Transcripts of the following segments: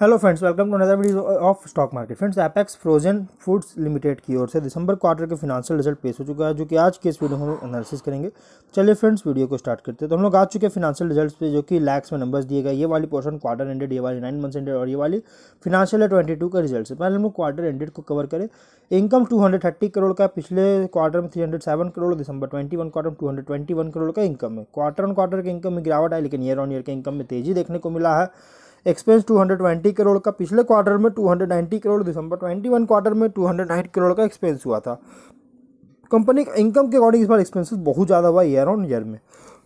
hello friends welcome to another video of stock market friends Apex Frozen Foods Limited की ओर से दिसंबर quarter के फिनेंशियल रिजल्ट पेश हो चुका है जो कि आज के इस वीडियो में हम लोग एनालिसिस करेंगे चलिए फ्रेंड्स वीडियो को स्टार्ट करते हैं तो हम लोग आ चुके हैं फिनेंशियल रिजल्ट्स पे जो कि लैक्स में नंबर्स दिए गए ये वाली पोर्शन क्वार्टर एंडेड ये वाली नाइन मंथ एंडेड और ये वाली फिनेंशियल है ट्वेंटी टू का रिजल्ट से पहले हम लोग क्वार्टर एंडेड को कवर करें income two hundred thirty crore का पिछले क्वार्टर में थ्री हंड्रेड सेवन करोड़ दिसंबर ट्वेंटी वन क्वार्टर में two hundred twenty one crore का इनकम है क्वार्टर ऑन क्वार्टर के इनकम में गिरावट आई लेकिन ईयर ऑन ईयर के इनकम में तेजी देखने को मिला है एक्सपेंस 220 करोड़ का पिछले क्वार्टर में 290 करोड़ दिसंबर 21 क्वार्टर में 209 करोड़ का एक्सपेंस हुआ था कंपनी का इनकम के अकॉर्डिंग इस बार एक्सपेंसेस बहुत ज़्यादा हुआ ईयर ऑन ईयर में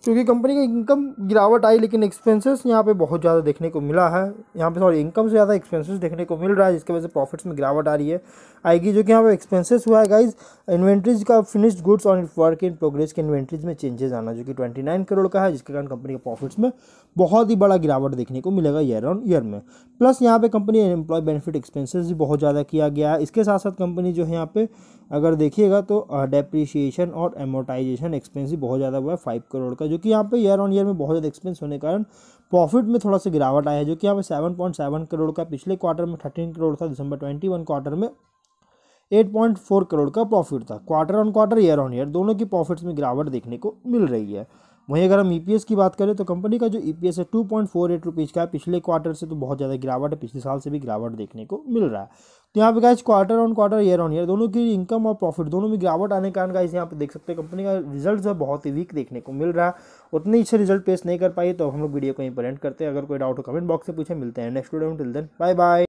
क्योंकि कंपनी का इनकम गिरावट आई लेकिन एक्सपेंसेस यहाँ पे बहुत ज़्यादा देखने को मिला है यहाँ पे सॉरी इनकम से ज़्यादा एक्सपेंसेस देखने को मिल रहा है जिसकी वजह से प्रॉफिट्स में गिरावट आ रही है आएगी जो कि यहाँ पे एक्सपेंसेस हुआ है गाइज इन्वेंट्रीज का फिनिश्ड गुड्स और वर्क इन प्रोग्रेस के इन्वेंट्रीज में चेंजेस आना जो कि ट्वेंटी नाइन करोड़ का है जिसके कारण कंपनी के प्रॉफिट्स में बहुत ही बड़ा गिरावट देखने को मिलेगा ईयर ऑन ईयर में प्लस यहाँ पर कंपनी एम्प्लॉय बेनिफिट एक्सपेंसिस भी बहुत ज़्यादा किया गया है इसके साथ साथ कंपनी जो है यहाँ पर अगर देखिएगा तो डेप्रीशिएशन और एमोटाइजेशन एक्सपेंस भी बहुत ज़्यादा हुआ है फाइव करोड़ का जो कि यहाँ पे ईयर ऑन ईयर में बहुत ज़्यादा एक्सपेंस होने के कारण प्रॉफिट में थोड़ा सा गिरावट आया है जो कि यहाँ पे सेवन पॉइंट सेवन करोड़ का पिछले क्वार्टर में थर्टीन करोड़ था दिसंबर ट्वेंटी वन क्वार्टर में एट पॉइंट फोर करोड़ का प्रॉफिट था quarter on quarter year on year दोनों की प्रॉफिट्स में गिरावट देखने को मिल रही है वहीं अगर हम ई e की बात करें तो कंपनी का जो ई e है two point four eight rupees का है पिछले क्वार्टर से तो बहुत ज़्यादा गिरावट है पिछले साल से भी गिरावट देखने को मिल रहा है तो यहाँ पे guys quarter on quarter year on year दोनों की इनकम और प्रॉफिट दोनों में गिरावट आने के कारण गाइज यहाँ पे देख सकते हैं कंपनी का रिजल्ट जो है बहुत ही वीक देखने को मिल रहा है उतने अच्छे रिजल्ट पेश नहीं कर पाई तो हम लोग वीडियो को यहीं करते हैं अगर कोई डाउट हो कमेंट बॉक्स से पूछे मिलते हैं next video till then bye bye